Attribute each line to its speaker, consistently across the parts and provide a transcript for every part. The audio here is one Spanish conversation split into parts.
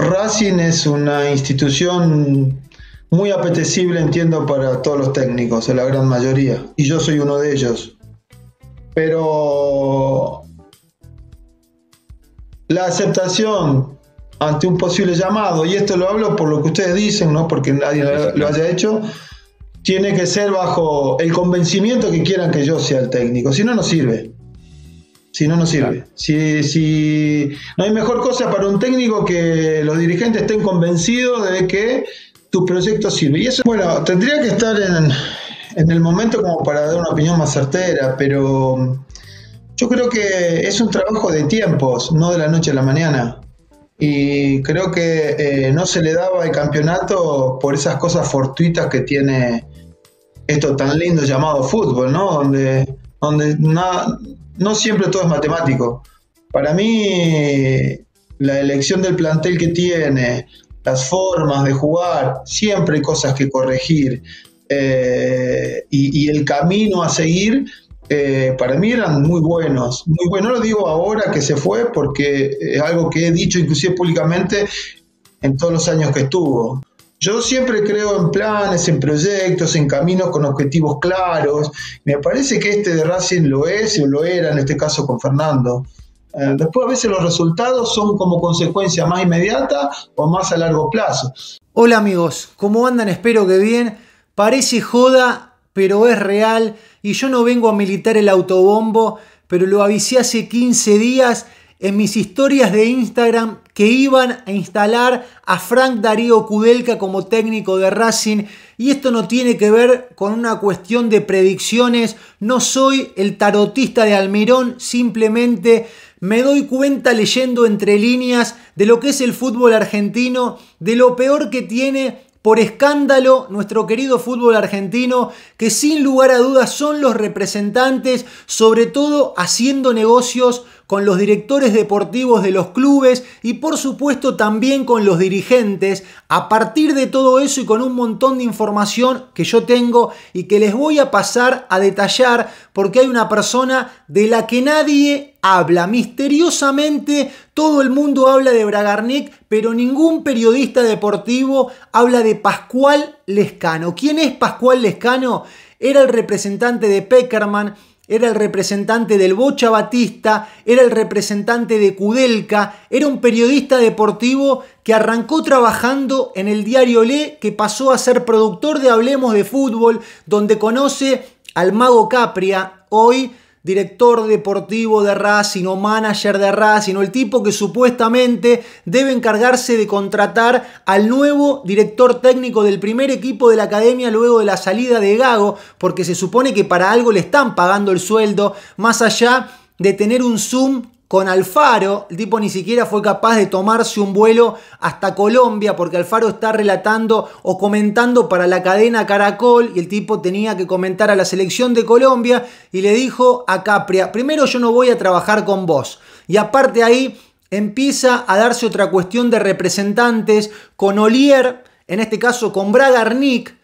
Speaker 1: Racing es una institución muy apetecible, entiendo, para todos los técnicos, la gran mayoría, y yo soy uno de ellos. Pero la aceptación ante un posible llamado, y esto lo hablo por lo que ustedes dicen, porque nadie lo haya hecho, tiene que ser bajo el convencimiento que quieran que yo sea el técnico, si no, no sirve. Si no, no sirve. Si, si, no hay mejor cosa para un técnico que los dirigentes estén convencidos de que tu proyecto sirve. Y bueno, tendría que estar en, el momento como para dar una opinión más certera, pero mm, yo creo que es un trabajo de tiempos, no de la noche a la mañana. Y creo que eh, no se le daba el campeonato por esas cosas fortuitas que tiene esto tan lindo llamado fútbol, ¿no? Donde, donde no siempre todo es matemático. Para mí, la elección del plantel que tiene, las formas de jugar, siempre hay cosas que corregir. Eh, y, el camino a seguir, eh, para mí eran muy buenos. Muy buenos, no lo digo ahora que se fue, porque es algo que he dicho inclusive públicamente en todos los años que estuvo. Yo siempre creo en planes, en proyectos, en caminos con objetivos claros. Me parece que este de Racing lo es o lo era, en este caso con Fernando. Eh, después a veces los resultados son como consecuencia más inmediata o más a largo plazo. Hola amigos, ¿cómo andan? Espero que bien.
Speaker 2: Parece joda, pero es real. Y yo no vengo a militar el autobombo, pero lo avisé hace 15 días en mis historias de Instagram que iban a instalar a Frank Darío Kudelka como técnico de Racing. Y esto no tiene que ver con una cuestión de predicciones. No soy el tarotista de Almirón, simplemente me doy cuenta leyendo entre líneas de lo que es el fútbol argentino, de lo peor que tiene por escándalo nuestro querido fútbol argentino, que sin lugar a dudas son los representantes, sobre todo haciendo negocios con los directores deportivos de los clubes y por supuesto también con los dirigentes. A partir de todo eso y con un montón de información que yo tengo y que les voy a pasar a detallar porque hay una persona de la que nadie habla. Misteriosamente todo el mundo habla de Bragarnik, pero ningún periodista deportivo habla de Pascual Lescano. ¿Quién es Pascual Lescano? Era el representante de Peckerman era el representante del Bocha Batista, era el representante de Cudelca, era un periodista deportivo que arrancó trabajando en el diario Le, que pasó a ser productor de Hablemos de Fútbol, donde conoce al mago Capria, hoy director deportivo de Racing o manager de Racing sino el tipo que supuestamente debe encargarse de contratar al nuevo director técnico del primer equipo de la academia luego de la salida de Gago, porque se supone que para algo le están pagando el sueldo, más allá de tener un Zoom con Alfaro, el tipo ni siquiera fue capaz de tomarse un vuelo hasta Colombia porque Alfaro está relatando o comentando para la cadena Caracol y el tipo tenía que comentar a la selección de Colombia y le dijo a Capria, primero yo no voy a trabajar con vos. Y aparte ahí empieza a darse otra cuestión de representantes con Olier, en este caso con Bragarnik,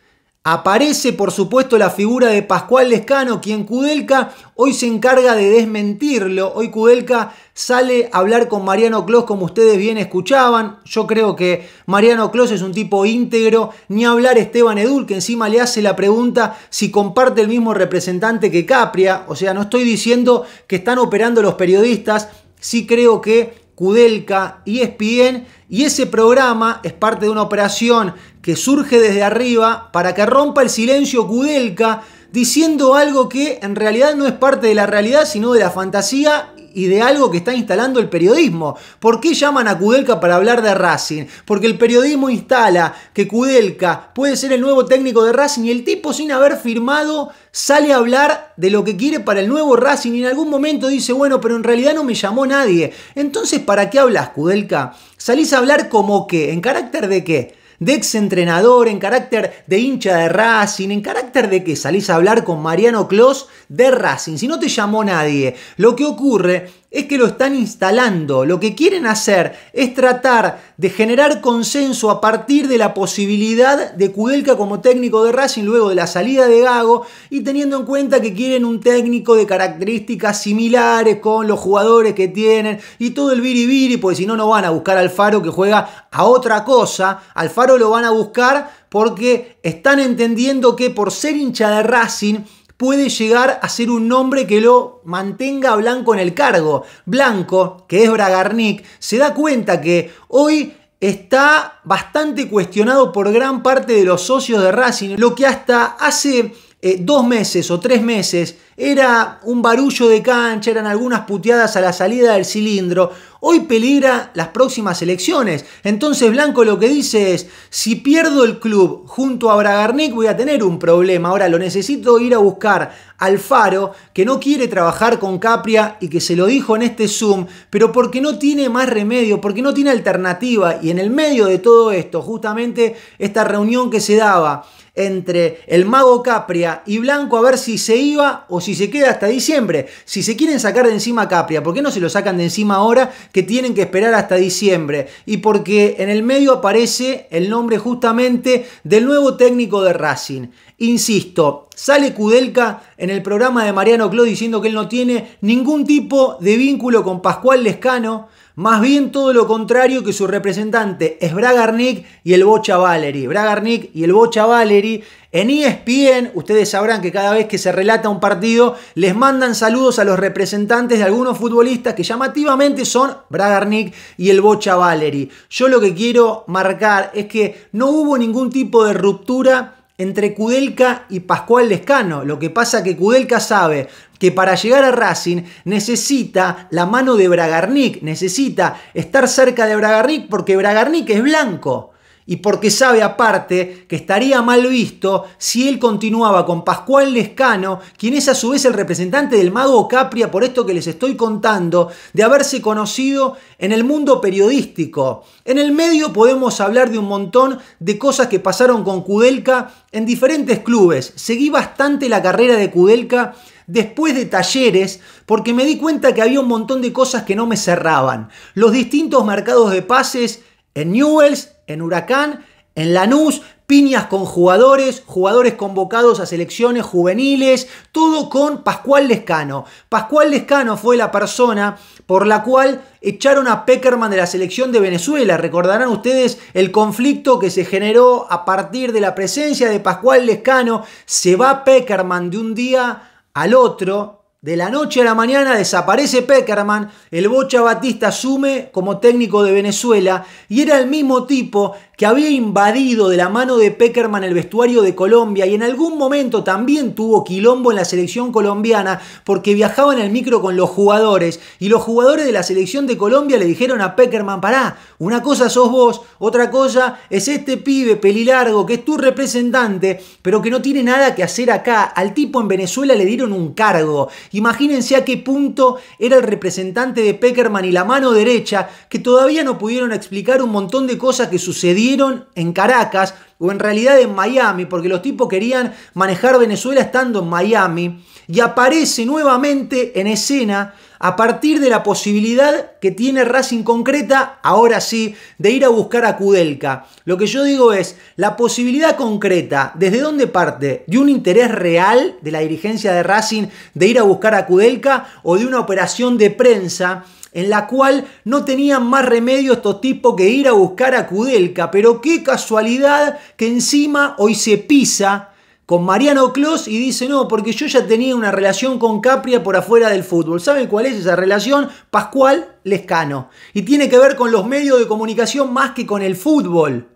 Speaker 2: Aparece, por supuesto, la figura de Pascual Lescano, quien Kudelka hoy se encarga de desmentirlo. Hoy Kudelka sale a hablar con Mariano Clos, como ustedes bien escuchaban. Yo creo que Mariano Clos es un tipo íntegro. Ni hablar Esteban Edul, que encima le hace la pregunta si comparte el mismo representante que Capria. O sea, no estoy diciendo que están operando los periodistas. Sí creo que Kudelka, ESPN y ese programa es parte de una operación que surge desde arriba para que rompa el silencio Kudelka diciendo algo que en realidad no es parte de la realidad, sino de la fantasía y de algo que está instalando el periodismo. ¿Por qué llaman a Kudelka para hablar de Racing? Porque el periodismo instala que Kudelka puede ser el nuevo técnico de Racing y el tipo sin haber firmado sale a hablar de lo que quiere para el nuevo Racing y en algún momento dice, bueno, pero en realidad no me llamó nadie. Entonces, ¿para qué hablas, Kudelka? Salís a hablar como que, en carácter de qué? de entrenador, en carácter de hincha de Racing, en carácter de que salís a hablar con Mariano Clos de Racing. Si no te llamó nadie, lo que ocurre es que lo están instalando. Lo que quieren hacer es tratar de generar consenso a partir de la posibilidad de Kudelka como técnico de Racing luego de la salida de Gago y teniendo en cuenta que quieren un técnico de características similares con los jugadores que tienen y todo el biribiri, porque si no, no van a buscar al Faro que juega a otra cosa. Al Faro lo van a buscar porque están entendiendo que por ser hincha de Racing puede llegar a ser un nombre que lo mantenga Blanco en el cargo. Blanco, que es Bragarnik, se da cuenta que hoy está bastante cuestionado por gran parte de los socios de Racing, lo que hasta hace eh, dos meses o tres meses era un barullo de cancha, eran algunas puteadas a la salida del cilindro. Hoy peligra las próximas elecciones. Entonces Blanco lo que dice es, si pierdo el club junto a Bragarnik voy a tener un problema. Ahora lo necesito ir a buscar al Faro, que no quiere trabajar con Capria y que se lo dijo en este Zoom, pero porque no tiene más remedio, porque no tiene alternativa. Y en el medio de todo esto, justamente esta reunión que se daba entre el mago Capria y Blanco a ver si se iba o si se queda hasta diciembre. Si se quieren sacar de encima Capria, ¿por qué no se lo sacan de encima ahora que tienen que esperar hasta diciembre? Y porque en el medio aparece el nombre justamente del nuevo técnico de Racing. Insisto, sale Kudelka en el programa de Mariano Cló diciendo que él no tiene ningún tipo de vínculo con Pascual Lescano más bien todo lo contrario que su representante es Bragarnik y el Bocha Valery. Bragarnik y el Bocha Valery. En ESPN, ustedes sabrán que cada vez que se relata un partido, les mandan saludos a los representantes de algunos futbolistas que llamativamente son Bragarnik y el Bocha Valery. Yo lo que quiero marcar es que no hubo ningún tipo de ruptura entre Kudelka y Pascual Lescano. Lo que pasa que Kudelka sabe que para llegar a Racing necesita la mano de Bragarnik, necesita estar cerca de Bragarnik porque Bragarnik es blanco y porque sabe aparte que estaría mal visto si él continuaba con Pascual Lescano, quien es a su vez el representante del mago Capria, por esto que les estoy contando, de haberse conocido en el mundo periodístico. En el medio podemos hablar de un montón de cosas que pasaron con Kudelka en diferentes clubes. Seguí bastante la carrera de Kudelka después de talleres porque me di cuenta que había un montón de cosas que no me cerraban. Los distintos mercados de pases en Newells, en Huracán, en Lanús, piñas con jugadores, jugadores convocados a selecciones juveniles, todo con Pascual Lescano. Pascual Lescano fue la persona por la cual echaron a Peckerman de la selección de Venezuela. Recordarán ustedes el conflicto que se generó a partir de la presencia de Pascual Lescano. Se va Peckerman de un día al otro de la noche a la mañana desaparece Peckerman, el Bocha Batista asume como técnico de Venezuela y era el mismo tipo que había invadido de la mano de Peckerman el vestuario de Colombia y en algún momento también tuvo quilombo en la selección colombiana porque viajaba en el micro con los jugadores y los jugadores de la selección de Colombia le dijeron a Peckerman, pará, una cosa sos vos, otra cosa es este pibe pelilargo que es tu representante pero que no tiene nada que hacer acá. Al tipo en Venezuela le dieron un cargo Imagínense a qué punto era el representante de Peckerman y la mano derecha que todavía no pudieron explicar un montón de cosas que sucedieron en Caracas o en realidad en Miami, porque los tipos querían manejar Venezuela estando en Miami. Y aparece nuevamente en escena a partir de la posibilidad que tiene Racing concreta, ahora sí, de ir a buscar a Kudelka. Lo que yo digo es, la posibilidad concreta, ¿desde dónde parte? ¿De un interés real de la dirigencia de Racing de ir a buscar a Kudelka o de una operación de prensa? en la cual no tenían más remedio estos tipos que ir a buscar a Kudelka, pero qué casualidad que encima hoy se pisa con Mariano Clos y dice, no, porque yo ya tenía una relación con Capria por afuera del fútbol. ¿Saben cuál es esa relación? Pascual Lescano. Y tiene que ver con los medios de comunicación más que con el fútbol.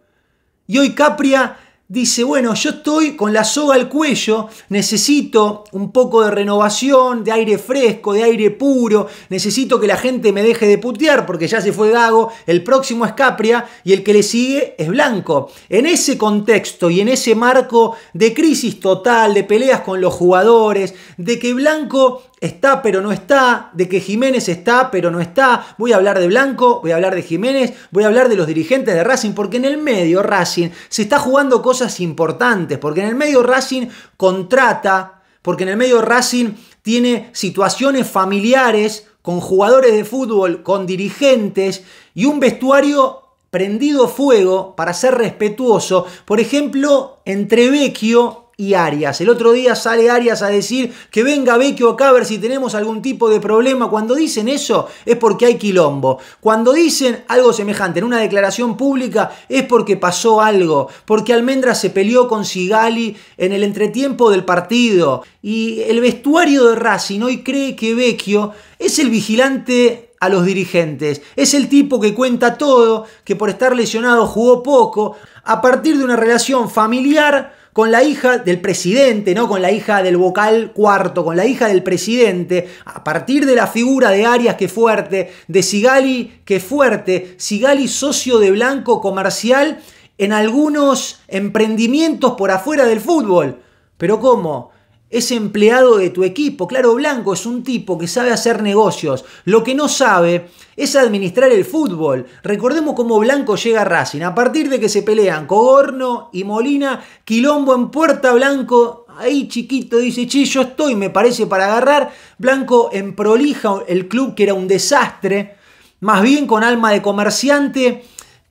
Speaker 2: Y hoy Capria dice, bueno, yo estoy con la soga al cuello, necesito un poco de renovación, de aire fresco, de aire puro, necesito que la gente me deje de putear porque ya se fue Gago, el próximo es Capria y el que le sigue es Blanco. En ese contexto y en ese marco de crisis total, de peleas con los jugadores, de que Blanco está pero no está, de que Jiménez está pero no está. Voy a hablar de Blanco, voy a hablar de Jiménez, voy a hablar de los dirigentes de Racing, porque en el medio Racing se está jugando cosas importantes, porque en el medio Racing contrata, porque en el medio Racing tiene situaciones familiares con jugadores de fútbol, con dirigentes y un vestuario prendido fuego para ser respetuoso. Por ejemplo, entre Vecchio y Arias. El otro día sale Arias a decir que venga Vecchio acá a ver si tenemos algún tipo de problema. Cuando dicen eso es porque hay quilombo. Cuando dicen algo semejante en una declaración pública es porque pasó algo, porque Almendra se peleó con Sigali en el entretiempo del partido y el vestuario de Racing hoy cree que Vecchio es el vigilante a los dirigentes. Es el tipo que cuenta todo, que por estar lesionado jugó poco. A partir de una relación familiar con la hija del presidente, ¿no? Con la hija del vocal cuarto, con la hija del presidente, a partir de la figura de Arias que fuerte, de Sigali que fuerte, Sigali socio de Blanco comercial en algunos emprendimientos por afuera del fútbol. Pero ¿cómo? es empleado de tu equipo. Claro Blanco es un tipo que sabe hacer negocios. Lo que no sabe es administrar el fútbol. Recordemos cómo Blanco llega a Racing. A partir de que se pelean Cogorno y Molina, Quilombo en Puerta Blanco. Ahí chiquito dice, chi, yo estoy, me parece, para agarrar. Blanco en prolija el club que era un desastre. Más bien con alma de comerciante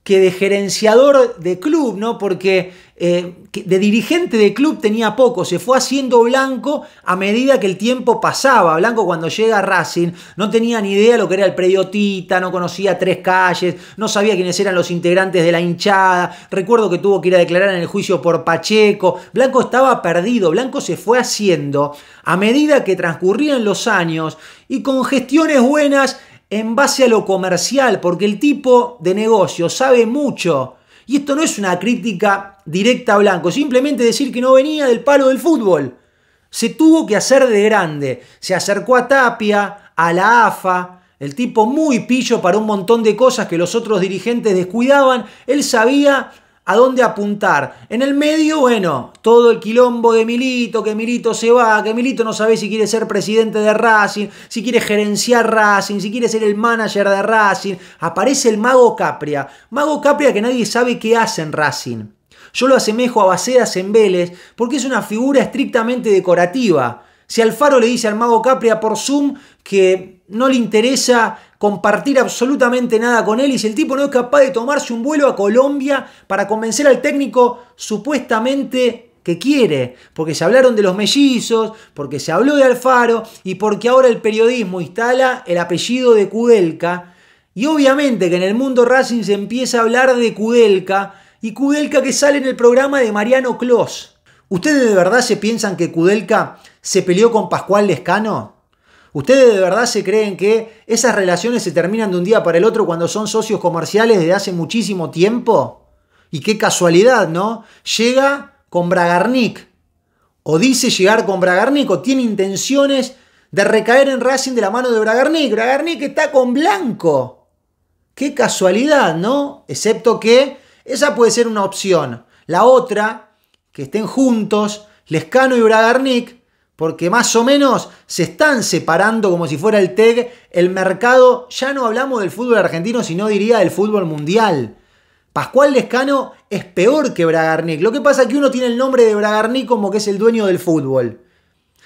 Speaker 2: que de gerenciador de club, ¿no? Porque eh, de dirigente de club tenía poco, se fue haciendo blanco a medida que el tiempo pasaba. Blanco cuando llega a Racing no tenía ni idea lo que era el predio no conocía tres calles, no sabía quiénes eran los integrantes de la hinchada. Recuerdo que tuvo que ir a declarar en el juicio por Pacheco. Blanco estaba perdido, Blanco se fue haciendo a medida que transcurrían los años y con gestiones buenas en base a lo comercial, porque el tipo de negocio sabe mucho. Y esto no es una crítica directa a Blanco, simplemente decir que no venía del palo del fútbol. Se tuvo que hacer de grande. Se acercó a Tapia, a la AFA, el tipo muy pillo para un montón de cosas que los otros dirigentes descuidaban. Él sabía a dónde apuntar. En el medio, bueno, todo el quilombo de Milito, que Milito se va, que Milito no sabe si quiere ser presidente de Racing, si quiere gerenciar Racing, si quiere ser el manager de Racing. Aparece el mago Capria. Mago Capria que nadie sabe qué hace en Racing. Yo lo asemejo a Bacedas en Vélez porque es una figura estrictamente decorativa. Si Alfaro le dice al mago Capria por Zoom que no le interesa compartir absolutamente nada con él y si el tipo no es capaz de tomarse un vuelo a Colombia para convencer al técnico supuestamente que quiere, porque se hablaron de los mellizos, porque se habló de Alfaro y porque ahora el periodismo instala el apellido de Kudelka y obviamente que en el mundo Racing se empieza a hablar de Kudelka y Kudelka que sale en el programa de Mariano Clos. ¿Ustedes de verdad se piensan que Kudelka se peleó con Pascual Lescano? ¿Ustedes de verdad se creen que esas relaciones se terminan de un día para el otro cuando son socios comerciales desde hace muchísimo tiempo? Y qué casualidad, ¿no? Llega con Bragarnik, o dice llegar con Bragarnik, o tiene intenciones de recaer en Racing de la mano de Bragarnik. Bragarnik está con Blanco. Qué casualidad, ¿no? Excepto que esa puede ser una opción. La otra, que estén juntos, Lescano y Bragarnik, porque más o menos se están separando como si fuera el TEG el mercado, ya no hablamos del fútbol argentino, sino diría del fútbol mundial. Pascual Lescano es peor que Bragarnik. Lo que pasa es que uno tiene el nombre de Bragarnik como que es el dueño del fútbol.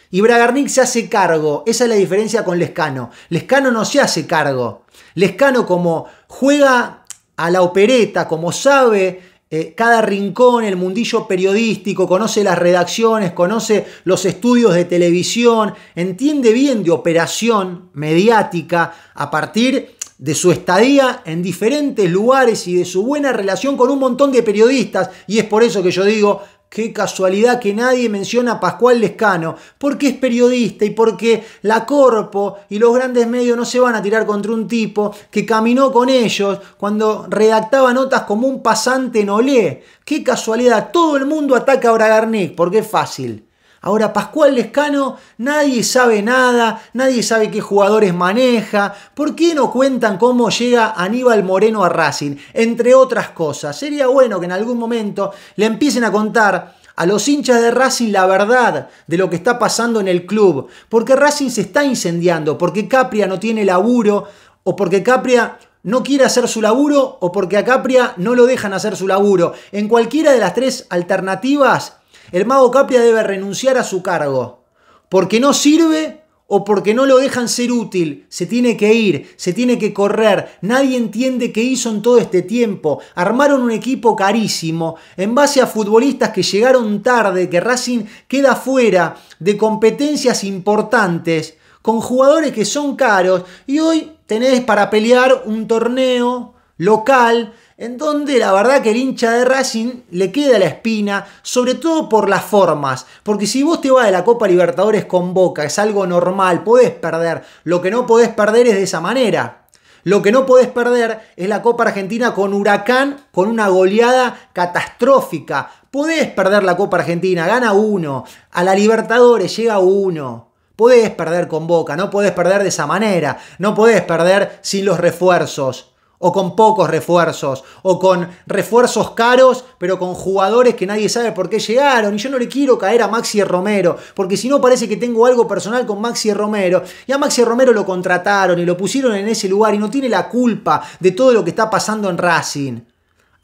Speaker 2: Y Bragarnik se hace cargo. Esa es la diferencia con Lescano. Lescano no se hace cargo. Lescano como juega a la opereta, como sabe eh, cada rincón, el mundillo periodístico, conoce las redacciones, conoce los estudios de televisión, entiende bien de operación mediática a partir de su estadía en diferentes lugares y de su buena relación con un montón de periodistas. Y es por eso que yo digo, Qué casualidad que nadie menciona a Pascual Lescano, porque es periodista y porque la Corpo y los grandes medios no se van a tirar contra un tipo que caminó con ellos cuando redactaba notas como un pasante en Olé. Qué casualidad, todo el mundo ataca a Bragarnik, porque es fácil. Ahora, Pascual Lescano, nadie sabe nada, nadie sabe qué jugadores maneja. ¿Por qué no cuentan cómo llega Aníbal Moreno a Racing? Entre otras cosas, sería bueno que en algún momento le empiecen a contar a los hinchas de Racing la verdad de lo que está pasando en el club. Porque Racing se está incendiando, porque Capria no tiene laburo o porque Capria no quiere hacer su laburo o porque a Capria no lo dejan hacer su laburo. En cualquiera de las tres alternativas el mago Capria debe renunciar a su cargo, porque no sirve o porque no lo dejan ser útil, se tiene que ir, se tiene que correr, nadie entiende qué hizo en todo este tiempo, armaron un equipo carísimo, en base a futbolistas que llegaron tarde, que Racing queda fuera de competencias importantes, con jugadores que son caros, y hoy tenés para pelear un torneo local en donde la verdad que el hincha de Racing le queda la espina, sobre todo por las formas, porque si vos te vas de la Copa Libertadores con Boca, es algo normal, podés perder, lo que no podés perder es de esa manera. Lo que no podés perder es la Copa Argentina con Huracán, con una goleada catastrófica. Podés perder la Copa Argentina, gana uno. A la Libertadores llega uno. Podés perder con Boca, no podés perder de esa manera. No podés perder sin los refuerzos o con pocos refuerzos, o con refuerzos caros, pero con jugadores que nadie sabe por qué llegaron. Y yo no le quiero caer a Maxi Romero, porque si no parece que tengo algo personal con Maxi Romero. Y a Maxi Romero lo contrataron y lo pusieron en ese lugar y no tiene la culpa de todo lo que está pasando en Racing.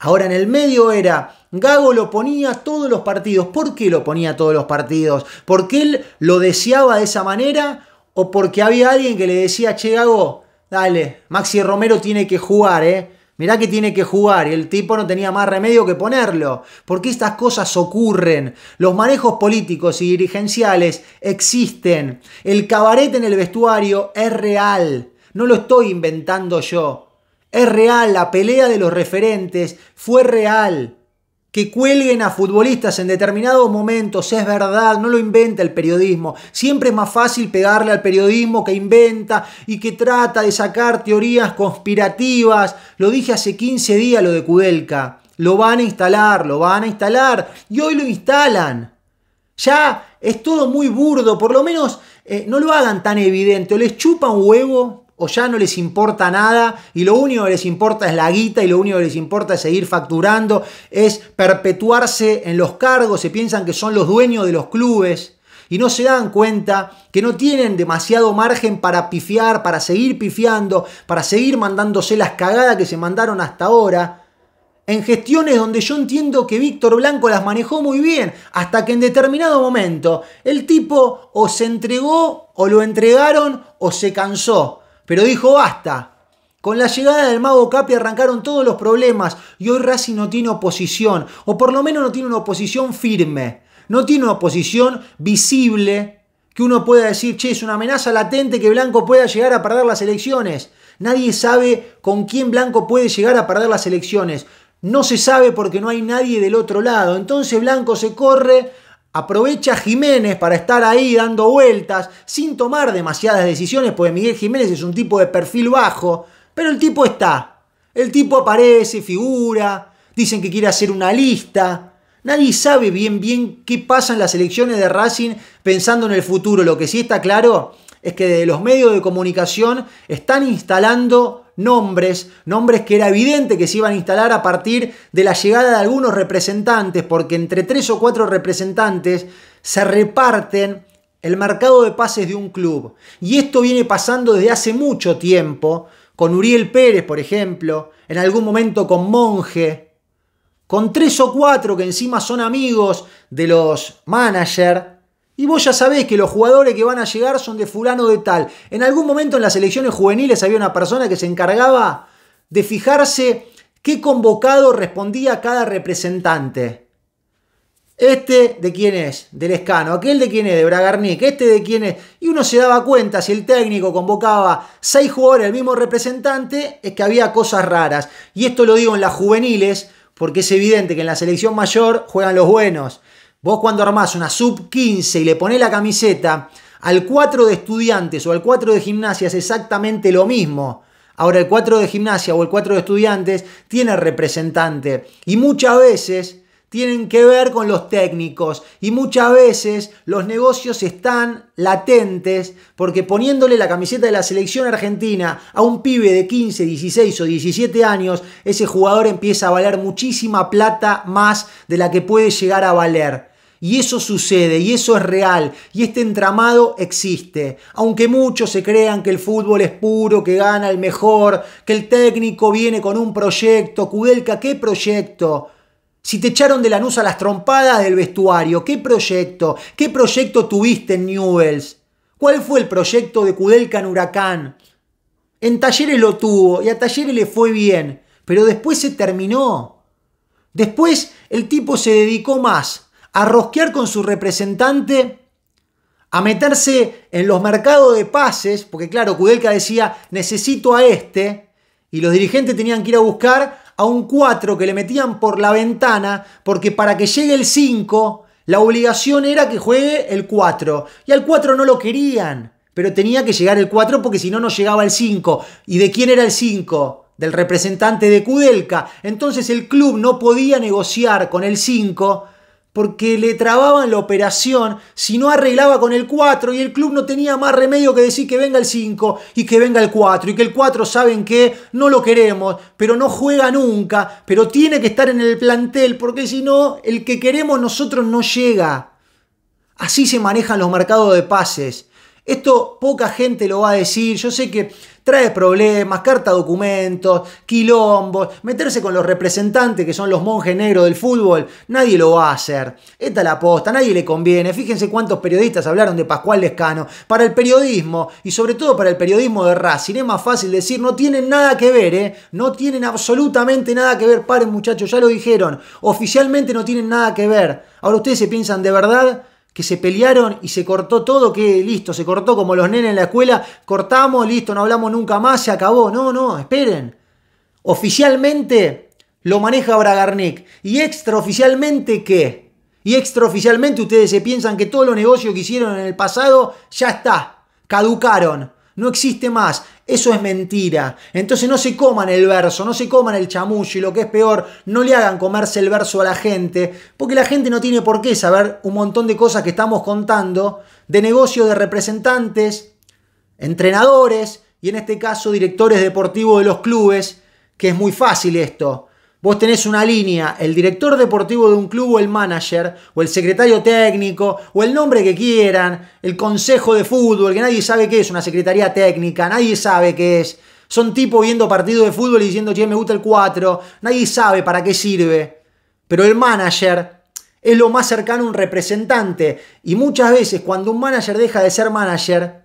Speaker 2: Ahora en el medio era, Gago lo ponía todos los partidos. ¿Por qué lo ponía todos los partidos? ¿Porque él lo deseaba de esa manera? ¿O porque había alguien que le decía, che Gago, Dale, Maxi Romero tiene que jugar, ¿eh? Mirá que tiene que jugar y el tipo no tenía más remedio que ponerlo. Porque estas cosas ocurren. Los manejos políticos y dirigenciales existen. El cabaret en el vestuario es real. No lo estoy inventando yo. Es real. La pelea de los referentes fue real que cuelguen a futbolistas en determinados momentos, es verdad, no lo inventa el periodismo. Siempre es más fácil pegarle al periodismo que inventa y que trata de sacar teorías conspirativas. Lo dije hace 15 días lo de Kudelka. Lo van a instalar, lo van a instalar. Y hoy lo instalan. Ya es todo muy burdo, por lo menos eh, no lo hagan tan evidente. O les chupa un huevo o ya no les importa nada y lo único que les importa es la guita y lo único que les importa es seguir facturando, es perpetuarse en los cargos, se piensan que son los dueños de los clubes y no se dan cuenta que no tienen demasiado margen para pifiar, para seguir pifiando, para seguir mandándose las cagadas que se mandaron hasta ahora. En gestiones donde yo entiendo que Víctor Blanco las manejó muy bien, hasta que en determinado momento el tipo o se entregó o lo entregaron o se cansó pero dijo basta. Con la llegada del mago Capi arrancaron todos los problemas y hoy Racing no tiene oposición, o por lo menos no tiene una oposición firme, no tiene una oposición visible que uno pueda decir, che, es una amenaza latente que Blanco pueda llegar a perder las elecciones. Nadie sabe con quién Blanco puede llegar a perder las elecciones. No se sabe porque no hay nadie del otro lado. Entonces Blanco se corre Aprovecha Jiménez para estar ahí dando vueltas sin tomar demasiadas decisiones, porque Miguel Jiménez es un tipo de perfil bajo, pero el tipo está. El tipo aparece, figura, dicen que quiere hacer una lista. Nadie sabe bien bien qué pasa en las elecciones de Racing pensando en el futuro. Lo que sí está claro es que desde los medios de comunicación están instalando nombres, nombres que era evidente que se iban a instalar a partir de la llegada de algunos representantes, porque entre tres o cuatro representantes se reparten el mercado de pases de un club. Y esto viene pasando desde hace mucho tiempo, con Uriel Pérez, por ejemplo, en algún momento con Monje, con tres o cuatro que encima son amigos de los managers y vos ya sabés que los jugadores que van a llegar son de fulano de tal. En algún momento en las elecciones juveniles había una persona que se encargaba de fijarse qué convocado respondía cada representante. Este de quién es, del escano, aquel de quién es, de Bragarnik, este de quién es. Y uno se daba cuenta si el técnico convocaba seis jugadores al mismo representante, es que había cosas raras. Y esto lo digo en las juveniles, porque es evidente que en la selección mayor juegan los buenos. Vos cuando armás una sub 15 y le ponés la camiseta al 4 de estudiantes o al 4 de gimnasia es exactamente lo mismo. Ahora el 4 de gimnasia o el 4 de estudiantes tiene representante y muchas veces tienen que ver con los técnicos y muchas veces los negocios están latentes porque poniéndole la camiseta de la selección argentina a un pibe de 15, 16 o 17 años, ese jugador empieza a valer muchísima plata más de la que puede llegar a valer. Y eso sucede, y eso es real, y este entramado existe. Aunque muchos se crean que el fútbol es puro, que gana el mejor, que el técnico viene con un proyecto, Kudelka, ¿qué proyecto? Si te echaron de la nusa las trompadas del vestuario, ¿qué proyecto? ¿Qué proyecto tuviste en Newells? ¿Cuál fue el proyecto de Kudelka en Huracán? En Talleres lo tuvo y a Talleres le fue bien, pero después se terminó. Después el tipo se dedicó más a rosquear con su representante, a meterse en los mercados de pases, porque claro, Kudelka decía, necesito a este, y los dirigentes tenían que ir a buscar a un 4 que le metían por la ventana, porque para que llegue el 5, la obligación era que juegue el 4, y al 4 no lo querían, pero tenía que llegar el 4 porque si no, no llegaba el 5. ¿Y de quién era el 5? del representante de Kudelka. Entonces el club no podía negociar con el 5 porque le trababan la operación si no arreglaba con el 4 y el club no tenía más remedio que decir que venga el 5 y que venga el 4 y que el 4 saben que no lo queremos, pero no juega nunca, pero tiene que estar en el plantel porque si no el que queremos nosotros no llega. Así se manejan los mercados de pases. Esto poca gente lo va a decir. Yo sé que trae problemas, carta documentos, quilombos, meterse con los representantes que son los monjes negros del fútbol, nadie lo va a hacer. Esta la aposta, nadie le conviene. Fíjense cuántos periodistas hablaron de Pascual Lescano. Para el periodismo, y sobre todo para el periodismo de Racing, es más fácil decir, no tienen nada que ver, ¿eh? No tienen absolutamente nada que ver. Paren muchachos, ya lo dijeron. Oficialmente no tienen nada que ver. Ahora ustedes se piensan de verdad que se pelearon y se cortó todo, que listo, se cortó como los nenes en la escuela, cortamos, listo, no hablamos nunca más, se acabó. No, no, esperen. Oficialmente lo maneja Bragarnik. ¿Y extraoficialmente qué? Y extraoficialmente ustedes se piensan que todos los negocios que hicieron en el pasado ya está, caducaron no existe más. Eso es mentira. Entonces no se coman el verso, no se coman el chamullo y lo que es peor, no le hagan comerse el verso a la gente, porque la gente no tiene por qué saber un montón de cosas que estamos contando de negocios de representantes, entrenadores y en este caso directores deportivos de los clubes, que es muy fácil esto. Vos tenés una línea, el director deportivo de un club o el manager, o el secretario técnico, o el nombre que quieran, el consejo de fútbol, que nadie sabe qué es una secretaría técnica, nadie sabe qué es. Son tipo viendo partidos de fútbol y diciendo, che, me gusta el 4, nadie sabe para qué sirve. Pero el manager es lo más cercano a un representante. Y muchas veces cuando un manager deja de ser manager,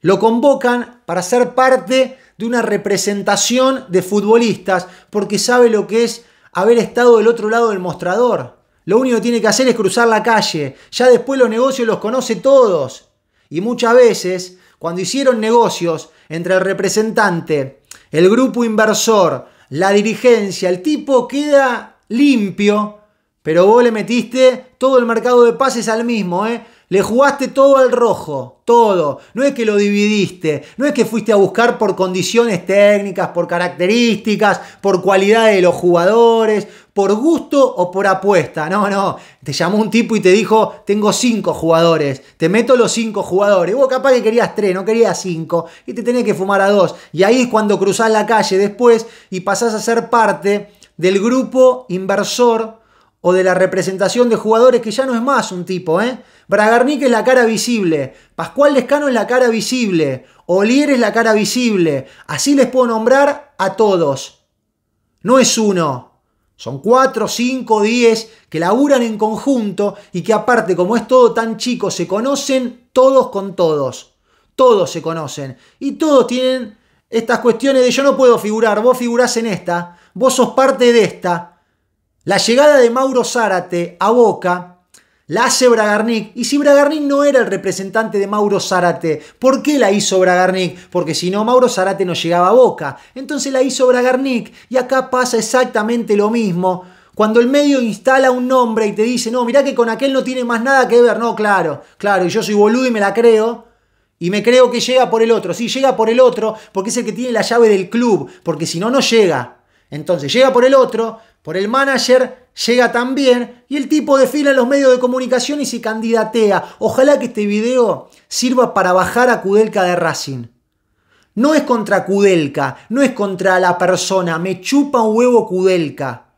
Speaker 2: lo convocan para ser parte de una representación de futbolistas porque sabe lo que es haber estado del otro lado del mostrador. Lo único que tiene que hacer es cruzar la calle. Ya después los negocios los conoce todos. Y muchas veces, cuando hicieron negocios entre el representante, el grupo inversor, la dirigencia, el tipo queda limpio, pero vos le metiste todo el mercado de pases al mismo, ¿eh? Le jugaste todo al rojo, todo. No es que lo dividiste, no es que fuiste a buscar por condiciones técnicas, por características, por cualidades de los jugadores, por gusto o por apuesta. No, no. Te llamó un tipo y te dijo, tengo cinco jugadores, te meto los cinco jugadores. Vos capaz que querías tres, no querías cinco, y te tenés que fumar a dos. Y ahí es cuando cruzás la calle después y pasás a ser parte del grupo inversor o de la representación de jugadores que ya no es más un tipo, ¿eh? Bragarnik es la cara visible, Pascual Lescano es la cara visible, Olier es la cara visible, así les puedo nombrar a todos. No es uno, son cuatro, cinco, diez que laburan en conjunto y que aparte, como es todo tan chico, se conocen todos con todos. Todos se conocen y todos tienen estas cuestiones de yo no puedo figurar, vos figurás en esta, vos sos parte de esta, la llegada de Mauro Zárate a Boca la hace Bragarnik. Y si Bragarnik no era el representante de Mauro Zárate, ¿por qué la hizo Bragarnik? Porque si no, Mauro Zárate no llegaba a Boca. Entonces la hizo Bragarnik. Y acá pasa exactamente lo mismo. Cuando el medio instala un nombre y te dice, no, mirá que con aquel no tiene más nada que ver. No, claro, claro, y yo soy boludo y me la creo. Y me creo que llega por el otro. Sí, llega por el otro porque es el que tiene la llave del club. Porque si no, no llega. Entonces llega por el otro, por el manager, llega también y el tipo desfila en los medios de comunicación y se candidatea. Ojalá que este video sirva para bajar a Kudelka de Racing. No es contra Kudelka, no es contra la persona, me chupa un huevo Kudelka.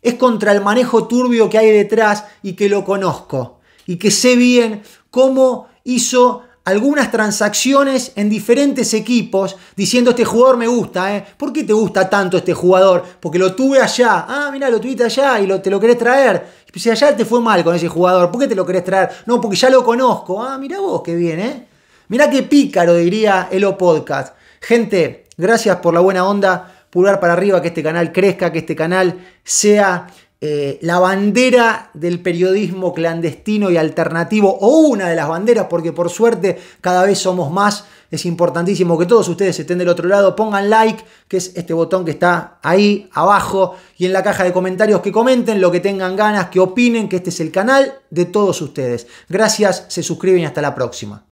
Speaker 2: Es contra el manejo turbio que hay detrás y que lo conozco. Y que sé bien cómo hizo algunas transacciones en diferentes equipos diciendo este jugador me gusta, ¿eh? ¿por qué te gusta tanto este jugador? Porque lo tuve allá, ah, mira, lo tuviste allá y lo, te lo querés traer. Si allá te fue mal con ese jugador, ¿por qué te lo querés traer? No, porque ya lo conozco, ah, mira vos qué bien, ¿eh? mira qué pícaro, diría Elo Podcast. Gente, gracias por la buena onda, pulgar para arriba, que este canal crezca, que este canal sea eh, la bandera del periodismo clandestino y alternativo, o una de las banderas, porque por suerte cada vez somos más, es importantísimo que todos ustedes estén del otro lado, pongan like, que es este botón que está ahí abajo, y en la caja de comentarios que comenten lo que tengan ganas, que opinen, que este es el canal de todos ustedes. Gracias, se suscriben y hasta la próxima.